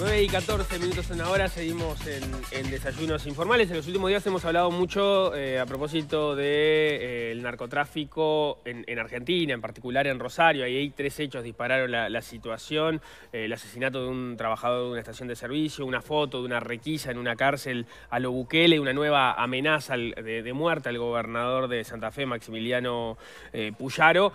9 y 14 minutos en hora, seguimos en, desayunos informales. En los últimos días hemos hablado mucho eh, a propósito del eh, narcotráfico en, Argentina, en particular en Rosario. Ahí hay tres hechos dispararon la, situación. Eh, el asesinato de un trabajador de una estación de servicio, una foto de una requisa en una cárcel a lo Bukele, una nueva amenaza de, de muerte al gobernador de Santa Fe, Maximiliano Puyaro.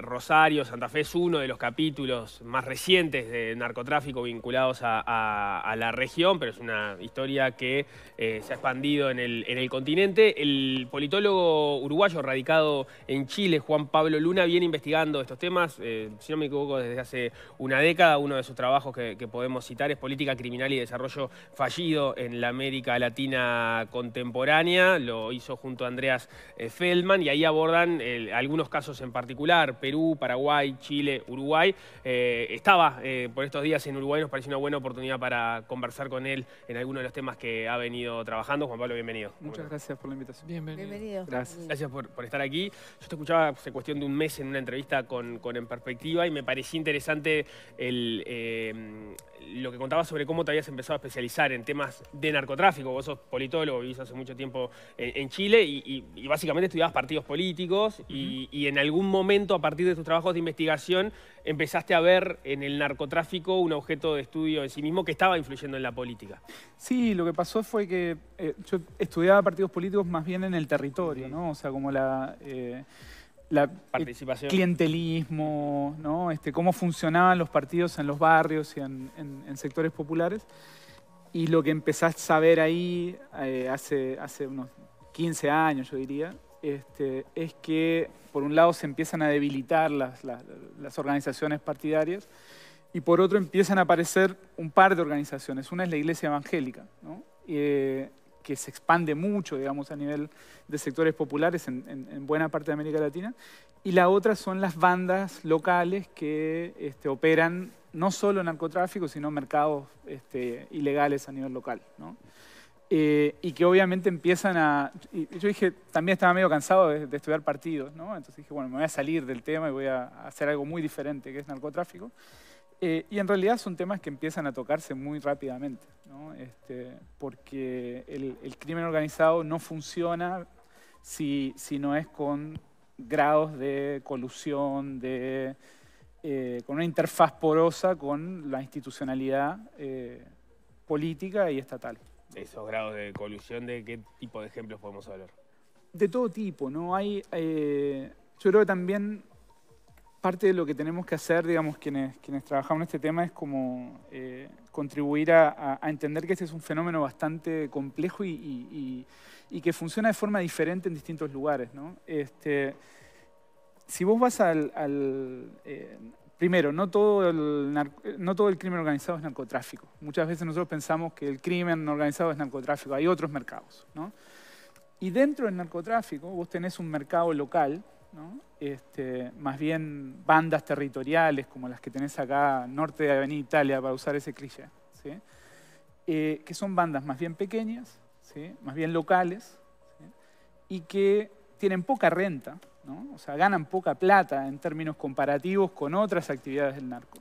Rosario, Santa Fe es uno de los capítulos más recientes de narcotráfico vinculados a a, la región, pero es una historia que eh, se ha expandido en el, continente. El politólogo uruguayo radicado en Chile, Juan Pablo Luna, viene investigando estos temas, eh, si no me equivoco, desde hace una década. Uno de sus trabajos que, podemos citar es Política Criminal y Desarrollo Fallido en la América Latina Contemporánea. Lo hizo junto a Andreas eh, Feldman y ahí abordan algunos casos en particular, Perú, Paraguay, Chile, Uruguay. estaba por estos días en Uruguay, nos pareció una buena oportunidad para conversar con él en alguno de los temas que ha venido trabajando. Juan Pablo, bienvenido. Muchas gracias por la invitación. Bienvenido. Gracias, gracias por, estar aquí. Yo te escuchaba hace cuestión de un mes en una entrevista con, con En Perspectiva y me parecía interesante el, eh, lo que contabas sobre cómo te habías empezado a especializar en temas de narcotráfico. Vos sos politólogo, vivís hace mucho tiempo en, Chile y, básicamente estudiabas partidos políticos y, en algún momento, a partir de tus trabajos de investigación, empezaste a ver en el narcotráfico un objeto de estudio en sí mismo que estaba influyendo en la política. Sí, lo que pasó fue que eh, yo estudiaba partidos políticos más bien en el territorio, ¿no? O sea, como la... Eh, la eh, participación. clientelismo, ¿no? este, cómo funcionaban los partidos en los barrios y en, sectores populares. Y lo que empezás a ver ahí eh, hace, hace unos 15 años, yo diría, este, es que por un lado se empiezan a debilitar las, las, organizaciones partidarias y por otro empiezan a aparecer un par de organizaciones. Una es la Iglesia Evangélica, ¿no? Eh, que se expande mucho, digamos, a nivel de sectores populares en, buena parte de América Latina. Y la otra son las bandas locales que este, operan no solo narcotráfico, sino mercados este, ilegales a nivel local. ¿no? Eh, y que obviamente empiezan a... yo dije, también estaba medio cansado de, de estudiar partidos, ¿no? entonces dije, bueno, me voy a salir del tema y voy a hacer algo muy diferente, que es narcotráfico. Eh, y en realidad son temas que empiezan a tocarse muy rápidamente, ¿no? Este, porque el, crimen organizado no funciona si, no es con grados de colusión, de, eh, con una interfaz porosa con la institucionalidad eh, política y estatal. ¿Esos grados de colusión de qué tipo de ejemplos podemos hablar? De todo tipo, ¿no? Hay, yo creo que también parte de lo que tenemos que hacer, digamos, quienes, trabajamos en este tema, es como eh, contribuir a, entender que este es un fenómeno bastante complejo y, que funciona de forma diferente en distintos lugares. ¿no? Este, si vos vas al... Eh, primero, no todo, el, no todo el crimen organizado es narcotráfico. Muchas veces nosotros pensamos que el crimen organizado es narcotráfico, hay otros mercados. Y dentro del narcotráfico vos tenés un mercado local ¿no? Este, más bien bandas territoriales como las que tenés acá, norte de Avenida Italia, para usar ese cliché, eh, que son bandas más bien pequeñas, más bien locales, y que tienen poca renta, o sea, ganan poca plata en términos comparativos con otras actividades del narco,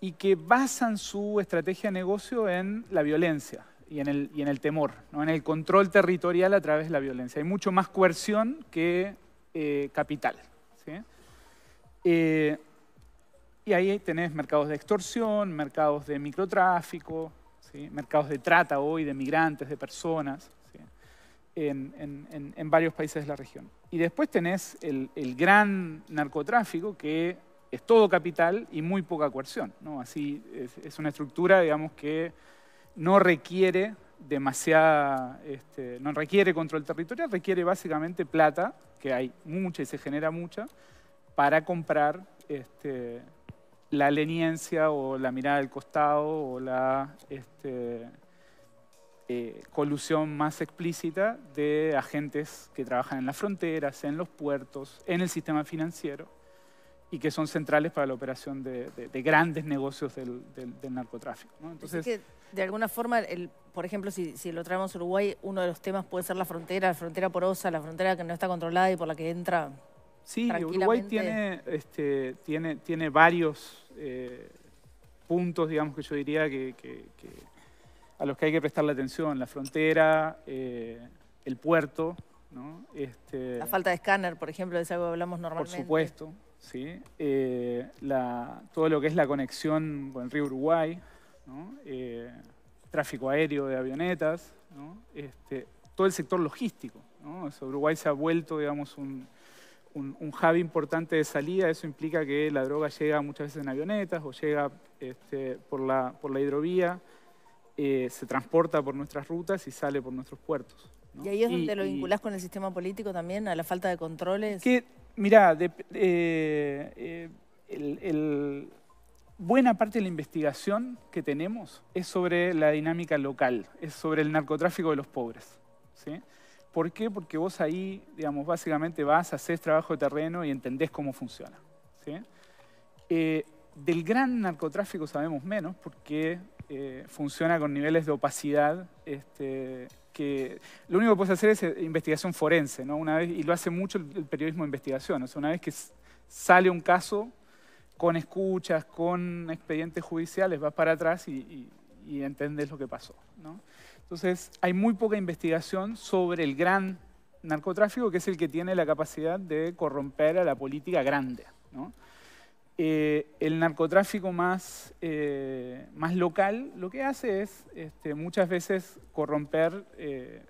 y que basan su estrategia de negocio en la violencia, y en el, y en el temor, en el control territorial a través de la violencia. Hay mucho más coerción que eh, capital. Eh, y ahí tenés mercados de extorsión, mercados de microtráfico, mercados de trata hoy de migrantes, de personas, en, varios países de la región. Y después tenés el, gran narcotráfico que es todo capital y muy poca coerción. ¿no? Así es, es, una estructura digamos, que no requiere demasiada, este, no requiere control territorial, requiere básicamente plata, que hay mucha y se genera mucha, para comprar este, la leniencia o la mirada del costado o la este, eh, colusión más explícita de agentes que trabajan en las fronteras, en los puertos, en el sistema financiero y que son centrales para la operación de, grandes negocios del, narcotráfico. Entonces, de alguna forma, por ejemplo, si, lo traemos Uruguay, uno de los temas puede ser la frontera, la frontera porosa, la frontera que no está controlada y por la que entra. Sí, Uruguay tiene, este, tiene, tiene varios eh, puntos, digamos, que yo diría que, a los que hay que prestarle atención. La frontera, eh, el puerto, este, la falta de escáner, por ejemplo, es algo que hablamos normalmente. Por supuesto, ¿sí? Eh, todo lo que es la conexión con el río Uruguay, eh, tráfico aéreo de avionetas, este, todo el sector logístico. Uruguay se ha vuelto digamos, un, un, hub importante de salida, eso implica que la droga llega muchas veces en avionetas o llega este, por, la, por la hidrovía, eh, se transporta por nuestras rutas y sale por nuestros puertos. Y ahí es donde lo vinculás con el sistema político también, a la falta de controles. Mirá, eh, eh, buena parte de la investigación que tenemos es sobre la dinámica local, es sobre el narcotráfico de los pobres. ¿sí? ¿Por qué? Porque vos ahí, digamos, básicamente vas, haces trabajo de terreno y entendés cómo funciona. Eh, del gran narcotráfico sabemos menos porque funciona con niveles de opacidad este, que lo único que puedes hacer es eh, investigación forense, ¿no? Una vez, y lo hace mucho el, periodismo de investigación, una vez que sale un caso con escuchas, con expedientes judiciales, vas para atrás y, y, lo que pasó, ¿no? Entonces, hay muy poca investigación sobre el gran narcotráfico, que es el que tiene la capacidad de corromper a la política grande, ¿no? Eh, el narcotráfico más, eh, más local lo que hace es este, muchas veces corromper eh,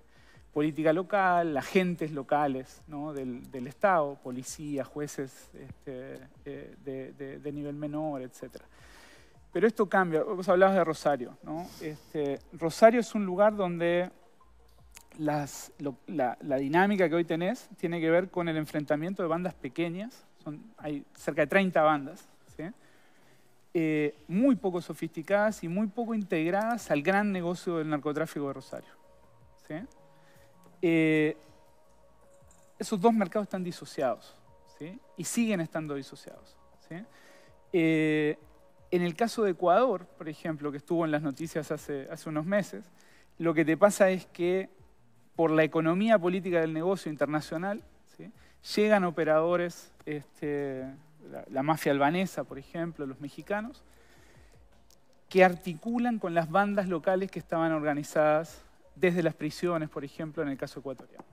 política local, agentes locales del, Estado, policías, jueces este, de, nivel menor, etc. Pero esto cambia. Vos hablabas de Rosario. Este, Rosario es un lugar donde la dinámica que hoy tenés tiene que ver con el enfrentamiento de bandas pequeñas hay cerca de 30 bandas, eh, muy poco sofisticadas y muy poco integradas al gran negocio del narcotráfico de Rosario. Eh, esos dos mercados están disociados y siguen estando disociados. Eh, en el caso de Ecuador, por ejemplo, que estuvo en las noticias hace, unos meses, lo que te pasa es que por la economía política del negocio internacional, Llegan operadores, este, la, mafia albanesa, por ejemplo, los mexicanos, que articulan con las bandas locales que estaban organizadas desde las prisiones, por ejemplo, en el caso ecuatoriano.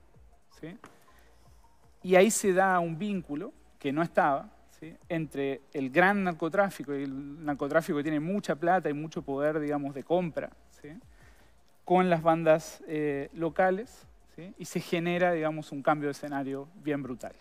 Y ahí se da un vínculo que no estaba entre el gran narcotráfico, y el narcotráfico que tiene mucha plata y mucho poder, digamos, de compra, con las bandas eh, locales y se genera, digamos, un cambio de escenario bien brutal.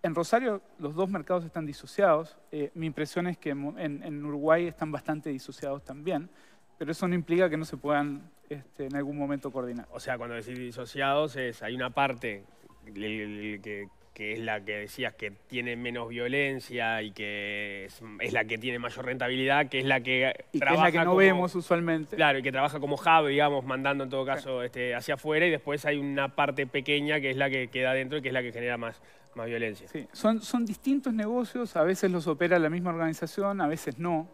En Rosario los dos mercados están disociados. Eh, mi impresión es que en, Uruguay están bastante disociados también, pero eso no implica que no se puedan este, en algún momento coordinar. O sea, cuando decís disociados es, hay una parte que que es la que decías que tiene menos violencia y que es, la que tiene mayor rentabilidad, que es la que trabaja es la que no vemos usualmente. Claro, y que trabaja como hub, digamos, mandando en todo caso este, hacia afuera y después hay una parte pequeña que es la que queda dentro y que es la que genera más, más violencia. Sí, son, son distintos negocios, a veces los opera la misma organización, a veces no.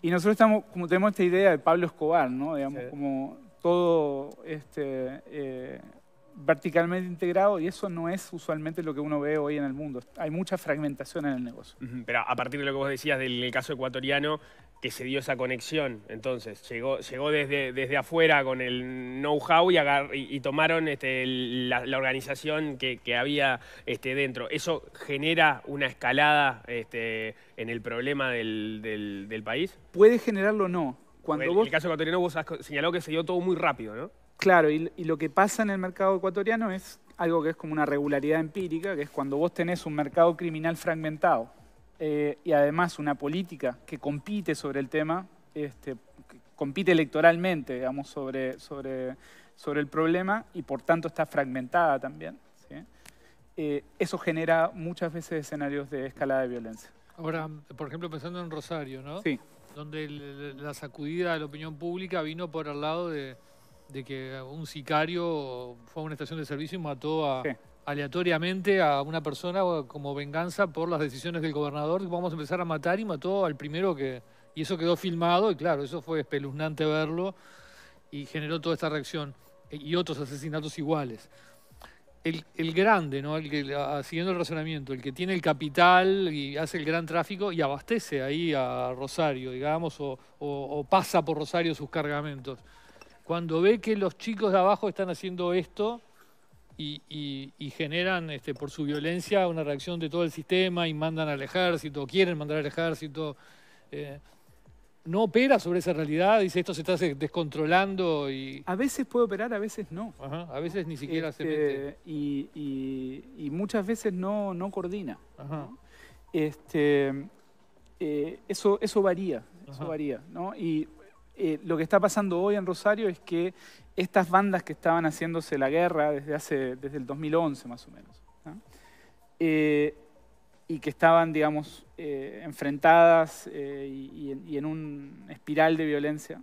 Y nosotros estamos, como tenemos esta idea de Pablo Escobar, ¿no? Digamos, como todo este... Eh, verticalmente integrado y eso no es usualmente lo que uno ve hoy en el mundo. Hay mucha fragmentación en el negocio. Pero a partir de lo que vos decías del caso ecuatoriano, que se dio esa conexión, entonces, llegó, llegó desde, desde afuera con el know-how y, tomaron este, la, organización que, había este, dentro. ¿Eso genera una escalada este, en el problema del, país? Puede generarlo o no. Cuando en el caso ecuatoriano vos has señalado que se dio todo muy rápido, ¿no? Claro, y, lo que pasa en el mercado ecuatoriano es algo que es como una regularidad empírica, que es cuando vos tenés un mercado criminal fragmentado eh, y además una política que compite sobre el tema, este, compite electoralmente, digamos, sobre, sobre, sobre el problema y por tanto está fragmentada también. Eh, eso genera muchas veces escenarios de escalada de violencia. Ahora, por ejemplo, pensando en Rosario, ¿no? Sí. Donde la sacudida de la opinión pública vino por el lado de de que un sicario fue a una estación de servicio y mató a, aleatoriamente a una persona como venganza por las decisiones del gobernador. Vamos a empezar a matar y mató al primero que... Y eso quedó filmado y claro, eso fue espeluznante verlo y generó toda esta reacción e, y otros asesinatos iguales. El, grande, ¿no? el que, siguiendo el razonamiento, el que tiene el capital y hace el gran tráfico y abastece ahí a Rosario, digamos, o, o pasa por Rosario sus cargamentos cuando ve que los chicos de abajo están haciendo esto y, generan este, por su violencia una reacción de todo el sistema y mandan al ejército, quieren mandar al ejército, eh, no opera sobre esa realidad, dice esto se está descontrolando y... A veces puede operar, a veces no. a veces ni siquiera se este, mete. Y, muchas veces no, coordina. Este, eh, eso, eso varía, eso varía, ¿no? Eh, lo que está pasando hoy en Rosario es que estas bandas que estaban haciéndose la guerra desde, hace, desde el 2011 más o menos, eh, y que estaban, digamos, eh, enfrentadas y, en, un espiral de violencia,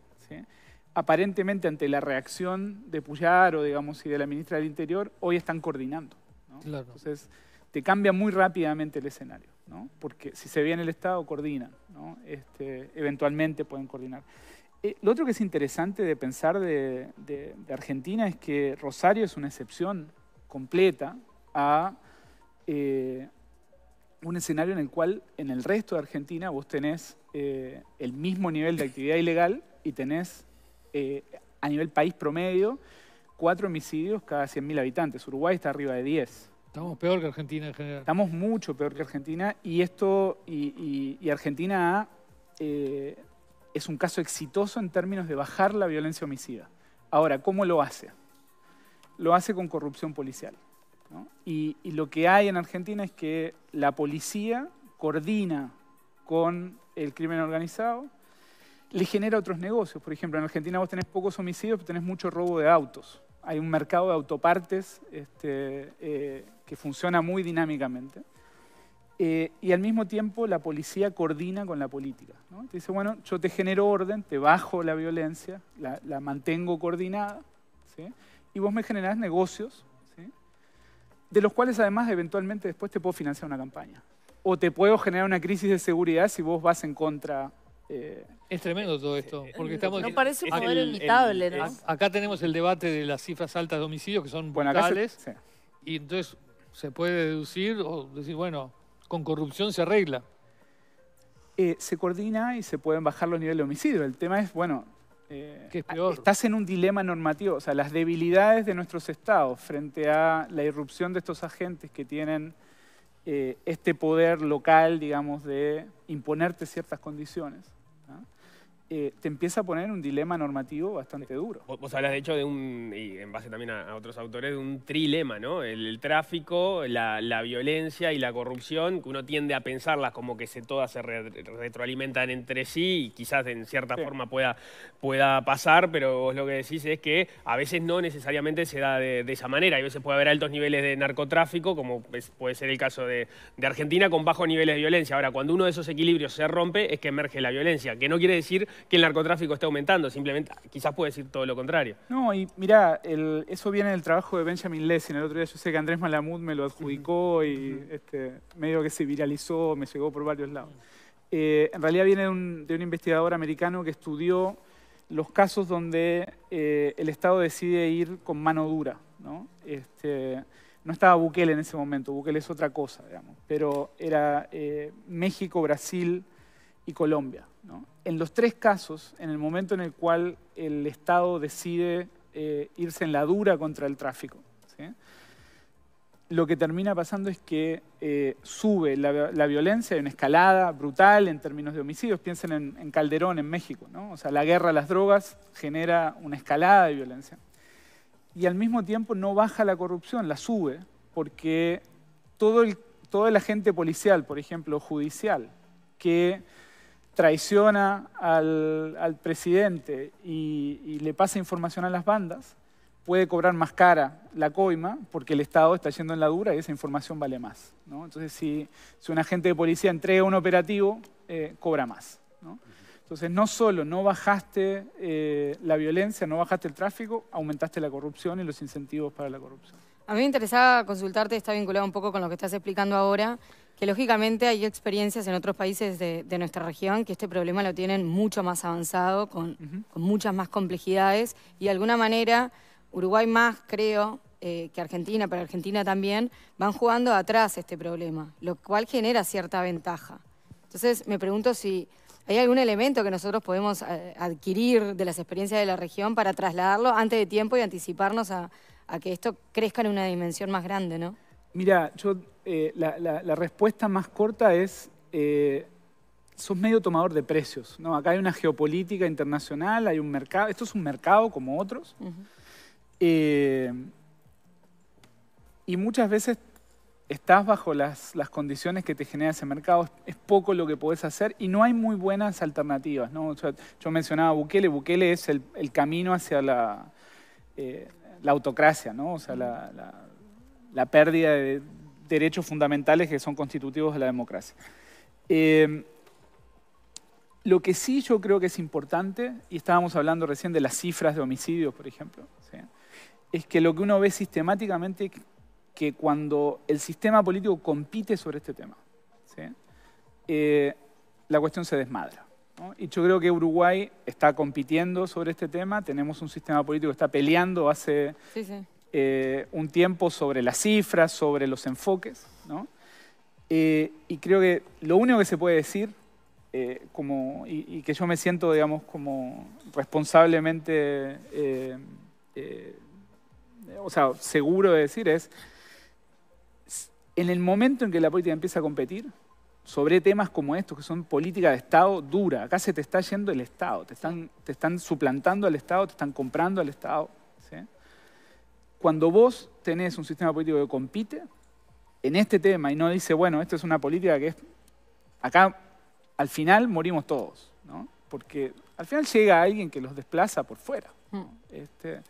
aparentemente ante la reacción de Puyar o, digamos, y de la ministra del Interior, hoy están coordinando. Entonces, te cambia muy rápidamente el escenario, porque si se viene el Estado, coordinan, este, eventualmente pueden coordinar. Eh, lo otro que es interesante de pensar de, Argentina es que Rosario es una excepción completa a eh, un escenario en el cual en el resto de Argentina vos tenés eh, el mismo nivel de actividad ilegal y tenés a nivel país promedio cuatro homicidios cada 100.000 habitantes. Uruguay está arriba de 10. Estamos peor que Argentina en general. Estamos mucho peor que Argentina y esto y, Argentina ha es un caso exitoso en términos de bajar la violencia homicida. Ahora, ¿cómo lo hace? Lo hace con corrupción policial. Y, lo que hay en Argentina es que la policía coordina con el crimen organizado, le genera otros negocios. Por ejemplo, en Argentina vos tenés pocos homicidios, pero tenés mucho robo de autos. Hay un mercado de autopartes este, eh, que funciona muy dinámicamente. Eh, y al mismo tiempo la policía coordina con la política. ¿no? Te dice, bueno, yo te genero orden, te bajo la violencia, la, mantengo coordinada, ¿sí? y vos me generás negocios, ¿sí? de los cuales además eventualmente después te puedo financiar una campaña. O te puedo generar una crisis de seguridad si vos vas en contra eh, es tremendo todo esto, porque estamos... No parece un poder imitable, ¿no? Acá tenemos el debate de las cifras altas de homicidios, que son bueno, y entonces se puede deducir o decir, bueno, con corrupción se arregla. Eh, se coordina y se pueden bajar los niveles de homicidio. El tema es, bueno, eh, estás en un dilema normativo. O sea, las debilidades de nuestros estados frente a la irrupción de estos agentes que tienen eh, este poder local, digamos, de imponerte ciertas condiciones eh, te empieza a poner un dilema normativo bastante duro. Vos, hablas, de hecho, de un, y en base también a, otros autores, de un trilema, ¿no? El, tráfico, la, violencia y la corrupción, que uno tiende a pensarlas como que se, todas se retroalimentan entre sí y quizás en cierta forma pueda, pueda pasar, pero vos lo que decís es que a veces no necesariamente se da de, esa manera. A veces puede haber altos niveles de narcotráfico, como puede ser el caso de, de Argentina, con bajos niveles de violencia. Ahora, cuando uno de esos equilibrios se rompe, es que emerge la violencia, que no quiere decir que el narcotráfico está aumentando, simplemente quizás puede decir todo lo contrario. No, y mirá, eso viene del trabajo de Benjamin Lessing. El otro día yo sé que Andrés Malamud me lo adjudicó y este, medio que se viralizó, me llegó por varios lados. Eh, en realidad viene de un, investigador americano que estudió los casos donde eh, el Estado decide ir con mano dura. ¿no? Este, no estaba Bukele en ese momento, Bukele es otra cosa, digamos, pero era eh, México, Brasil y Colombia. ¿no? en los tres casos, en el momento en el cual el Estado decide eh, irse en la dura contra el tráfico, lo que termina pasando es que eh, sube la, violencia, hay una escalada brutal en términos de homicidios. Piensen en, Calderón, en México. O sea, la guerra a las drogas genera una escalada de violencia. Y al mismo tiempo no baja la corrupción, la sube, porque todo el, toda la gente policial, por ejemplo, judicial, que traiciona al, presidente y, le pasa información a las bandas, puede cobrar más cara la coima porque el Estado está yendo en la dura y esa información vale más. ¿no? Entonces, si, un agente de policía entrega un operativo, eh, cobra más. ¿no? Entonces, no solo no bajaste eh, la violencia, no bajaste el tráfico, aumentaste la corrupción y los incentivos para la corrupción. A mí me interesaba consultarte, está vinculado un poco con lo que estás explicando ahora, que lógicamente hay experiencias en otros países de, nuestra región que este problema lo tienen mucho más avanzado, con, muchas más complejidades y de alguna manera Uruguay más, creo, eh, que Argentina, pero Argentina también, van jugando atrás este problema, lo cual genera cierta ventaja. Entonces me pregunto si hay algún elemento que nosotros podemos eh, adquirir de las experiencias de la región para trasladarlo antes de tiempo y anticiparnos a, a que esto crezca en una dimensión más grande, ¿no? Mira, yo eh, la, respuesta más corta es, eh, sos medio tomador de precios. ¿no? Acá hay una geopolítica internacional, hay un mercado, esto es un mercado como otros. Eh, y muchas veces estás bajo las, condiciones que te genera ese mercado, es poco lo que podés hacer y no hay muy buenas alternativas. yo mencionaba Bukele, Bukele es el, camino hacia la, autocracia, o sea, la pérdida de, derechos fundamentales que son constitutivos de la democracia. Em, lo que sí yo creo que es importante, y estábamos hablando recién de las cifras de homicidios, por ejemplo, es que lo que uno ve sistemáticamente que cuando el sistema político compite sobre este tema, eh, la cuestión se desmadra. Y yo creo que Uruguay está compitiendo sobre este tema, tenemos un sistema político que está peleando hace eh, un tiempo sobre las cifras, sobre los enfoques, eh, y creo que lo único que se puede decir, eh, como, y, que yo me siento, digamos, como responsablemente, o sea, seguro de decir, es, en el momento en que la política empieza a competir, sobre temas como estos, que son política de Estado dura. Acá se te está yendo el Estado, te están, te están suplantando al Estado, te están comprando al Estado cuando vos tenés un sistema político que compite en este tema y no dice, bueno, esto es una política que es... Acá, al final, morimos todos, ¿no? Porque al final llega alguien que los desplaza por fuera. Hmm. Este,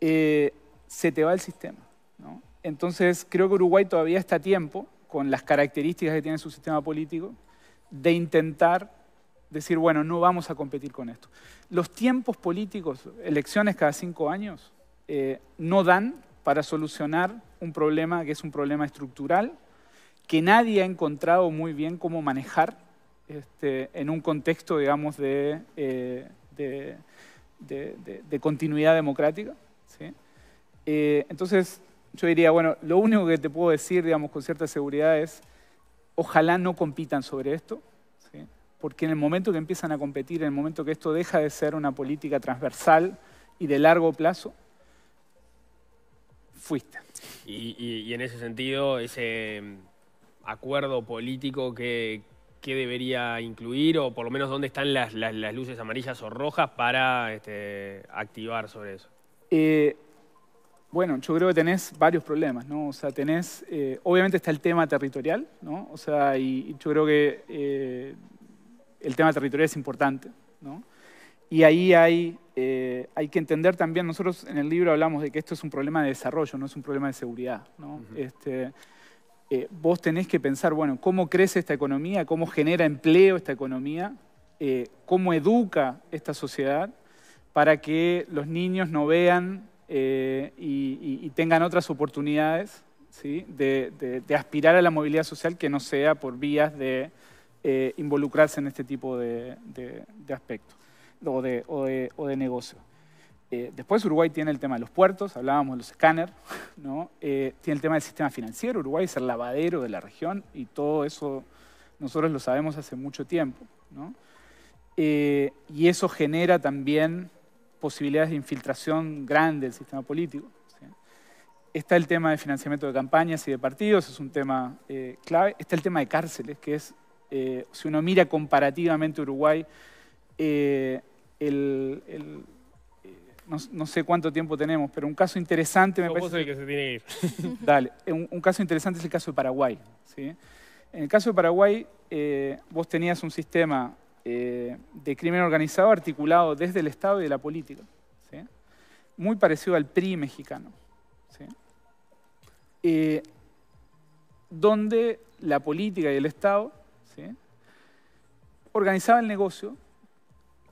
eh, se te va el sistema, ¿no? Entonces, creo que Uruguay todavía está a tiempo, con las características que tiene su sistema político, de intentar decir, bueno, no vamos a competir con esto. Los tiempos políticos, elecciones cada cinco años, eh, no dan para solucionar un problema que es un problema estructural, que nadie ha encontrado muy bien cómo manejar este, en un contexto, digamos, de, eh, continuidad democrática. Eh, entonces, yo diría, bueno, lo único que te puedo decir, digamos, con cierta seguridad es, ojalá no compitan sobre esto, porque en el momento que empiezan a competir, en el momento que esto deja de ser una política transversal y de largo plazo, fuiste. Y, en ese sentido, ese mm, acuerdo político que, debería incluir o por lo menos dónde están las, luces amarillas o rojas para este, activar sobre eso. Eh, bueno, yo creo que tenés varios problemas, ¿no? O sea, tenés, eh, obviamente está el tema territorial, ¿no? O sea, y, yo creo que eh, el tema territorial es importante, ¿no? Y ahí hay eh, hay que entender también, nosotros en el libro hablamos de que esto es un problema de desarrollo, no es un problema de seguridad. Este, eh, vos tenés que pensar, bueno, ¿cómo crece esta economía? ¿Cómo genera empleo esta economía? Eh, ¿Cómo educa esta sociedad para que los niños no vean y, tengan otras oportunidades de, aspirar a la movilidad social que no sea por vías de involucrarse en este tipo de aspectos? o de, negocio. Eh, después Uruguay tiene el tema de los puertos, hablábamos de los escáneres, ¿no? Eh, tiene el tema del sistema financiero, Uruguay es el lavadero de la región y todo eso nosotros lo sabemos hace mucho tiempo. Eh, y eso genera también posibilidades de infiltración grande del sistema político. Está el tema de financiamiento de campañas y de partidos, es un tema clave. Está el tema de cárceles, que es, si uno mira comparativamente Uruguay, eh, no, sé cuánto tiempo tenemos, pero un caso interesante me parece... que se tiene que ir. Dale, un, caso interesante es el caso de Paraguay. En el caso de Paraguay, eh, vos tenías un sistema eh, de crimen organizado articulado desde el Estado y de la política, muy parecido al PRI mexicano, donde la política y el Estado organizaban el negocio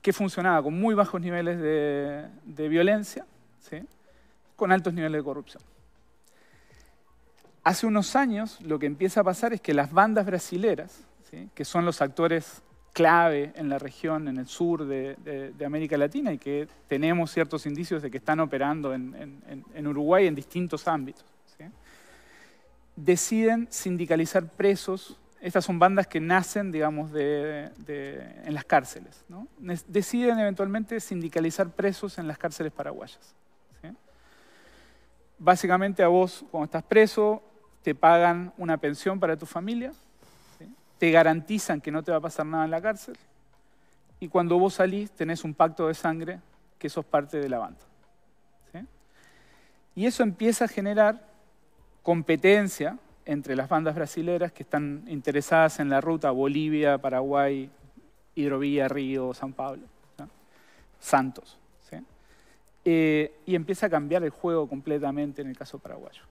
que funcionaba con muy bajos niveles de, violencia, con altos niveles de corrupción. Hace unos años lo que empieza a pasar es que las bandas brasileras, que son los actores clave en la región, en el sur de, América Latina y que tenemos ciertos indicios de que están operando en, Uruguay en distintos ámbitos. Deciden sindicalizar presos estas son bandas que nacen, digamos, de, en las cárceles. Deciden eventualmente sindicalizar presos en las cárceles paraguayas. Básicamente a vos, cuando estás preso, te pagan una pensión para tu familia, te garantizan que no te va a pasar nada en la cárcel, y cuando vos salís tenés un pacto de sangre que sos parte de la banda. Y eso empieza a generar competencia entre las bandas brasileras que están interesadas en la ruta Bolivia, Paraguay, Hidrovía, Río, San Pablo, Santos. Eh, y empieza a cambiar el juego completamente en el caso paraguayo.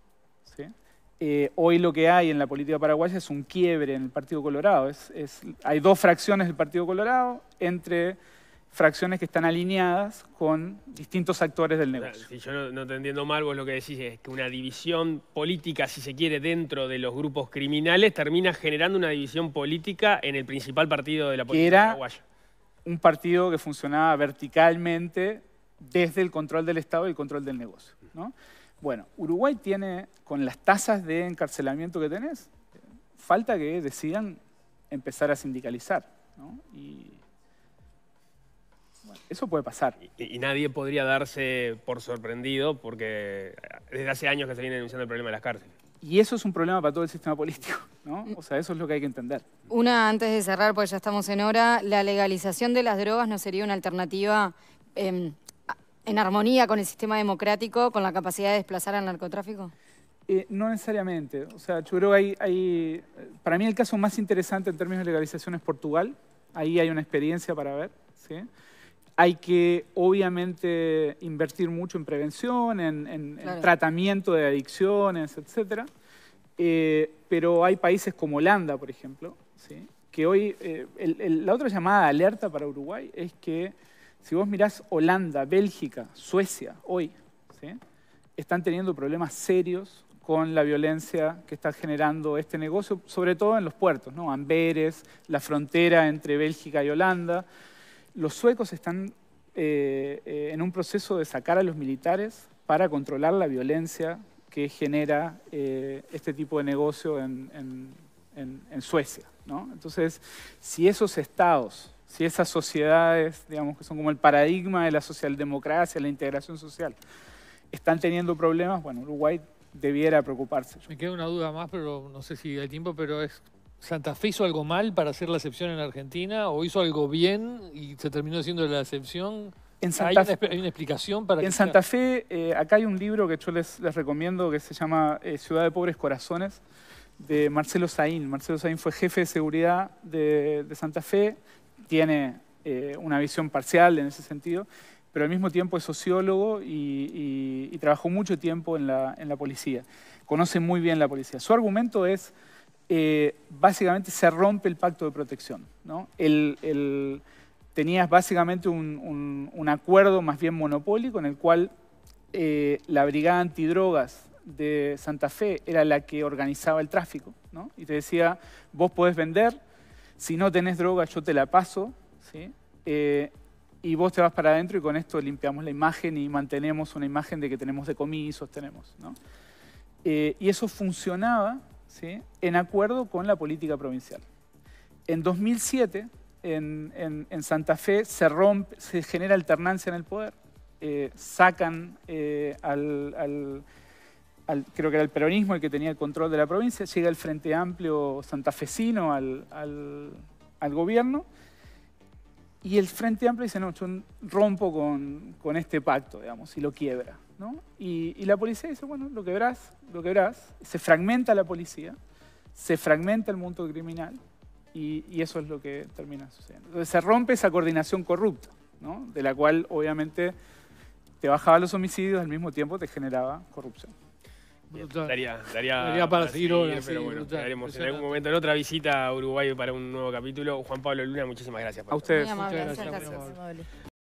Eh, hoy lo que hay en la política paraguaya es un quiebre en el Partido Colorado. Es, hay dos fracciones del Partido Colorado entre fracciones que están alineadas con distintos actores del negocio. Si yo no, te entiendo mal, vos lo que decís es que una división política, si se quiere, dentro de los grupos criminales, termina generando una división política en el principal partido de la política Era Un partido que funcionaba verticalmente desde el control del Estado y el control del negocio. Bueno, Uruguay tiene, con las tasas de encarcelamiento que tenés, eh, falta que decidan empezar a sindicalizar. ¿no? Y eso puede pasar. Y, nadie podría darse por sorprendido porque eh, desde hace años que se viene denunciando el problema de las cárceles. Y eso es un problema para todo el sistema político, ¿no? Mm. O sea, eso es lo que hay que entender. Una, antes de cerrar, porque ya estamos en hora, ¿la legalización de las drogas no sería una alternativa em, en armonía con el sistema democrático, con la capacidad de desplazar al narcotráfico? Eh, no necesariamente. O sea, yo hay, eh, Para mí el caso más interesante en términos de legalización es Portugal. Ahí hay una experiencia para ver, ¿sí? hay que obviamente invertir mucho en prevención, en, tratamiento de adicciones, etc. Eh, pero hay países como Holanda, por ejemplo, que hoy, eh, la otra llamada alerta para Uruguay es que si vos mirás Holanda, Bélgica, Suecia, hoy, están teniendo problemas serios con la violencia que está generando este negocio, sobre todo en los puertos, ¿no? Amberes, la frontera entre Bélgica y Holanda los suecos están eh, eh, en un proceso de sacar a los militares para controlar la violencia que genera eh, este tipo de negocio en, Suecia. Entonces, si esos estados, si esas sociedades, digamos que son como el paradigma de la socialdemocracia, la integración social, están teniendo problemas, bueno, Uruguay debiera preocuparse. Me queda una duda más, pero no sé si hay tiempo, pero es ¿Santa Fe hizo algo mal para hacer la excepción en Argentina o hizo algo bien y se terminó siendo la excepción? En ¿Hay, una, explicación para En Santa Fe, eh, acá hay un libro que yo les, recomiendo que se llama eh, Ciudad de Pobres Corazones, de Marcelo Saín. Marcelo Saín fue jefe de seguridad de, Santa Fe, tiene eh, una visión parcial en ese sentido, pero al mismo tiempo es sociólogo y, trabajó mucho tiempo en la policía. Conoce muy bien la policía. Su argumento es eh, básicamente se rompe el pacto de protección. ¿no? tenías básicamente un, acuerdo más bien monopólico en el cual eh, la brigada antidrogas de Santa Fe era la que organizaba el tráfico ¿no? y te decía, vos podés vender, si no tenés droga yo te la paso, ¿sí? Eh, y vos te vas para adentro y con esto limpiamos la imagen y mantenemos una imagen de que tenemos decomisos, tenemos. ¿no? y eso funcionaba en acuerdo con la política provincial. En 2007, en, Santa Fe, se, rompe, se genera alternancia en el poder. Eh, sacan eh, al, creo que era el peronismo el que tenía el control de la provincia, llega el Frente Amplio santafesino al, gobierno y el Frente Amplio dice, no, yo rompo con este pacto, digamos, y lo quiebra. Y, la policía dice, bueno, lo que lo quebrás, Se fragmenta la policía, se fragmenta el mundo criminal y, eso es lo que termina sucediendo. Entonces se rompe esa coordinación corrupta, ¿no? De la cual obviamente te bajaba los homicidios, al mismo tiempo te generaba corrupción. Daría, para, seguir, hoy, pero bueno, en algún momento en otra visita a Uruguay para un nuevo capítulo. Juan Pablo Luna, muchísimas gracias. a ustedes. Muchas